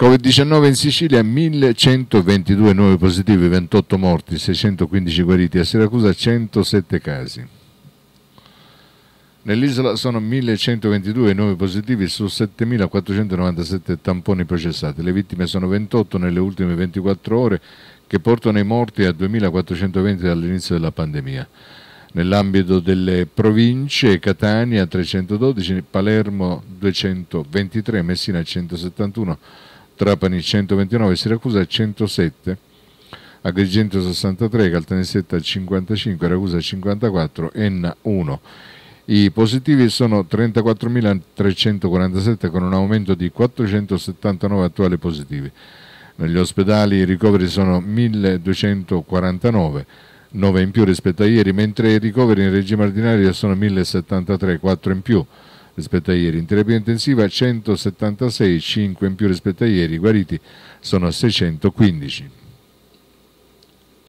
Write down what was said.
Covid-19 in Sicilia 1122 nuovi positivi, 28 morti, 615 guariti, a Siracusa 107 casi. Nell'isola sono 1122 nuovi positivi su 7497 tamponi processati. Le vittime sono 28 nelle ultime 24 ore che portano i morti a 2420 dall'inizio della pandemia. Nell'ambito delle province Catania 312, Palermo 223, Messina 171, Trapani 129, Siracusa 107, Agrigento 63, Caltanissetta 55, Ragusa 54, Enna 1. I positivi sono 34.347 con un aumento di 479 attuali positivi. Negli ospedali i ricoveri sono 1.249, 9 in più rispetto a ieri, mentre i ricoveri in regime ordinario sono 1.073, 4 in più rispetto a ieri. In terapia intensiva 176, 5 in più rispetto a ieri, guariti sono 615.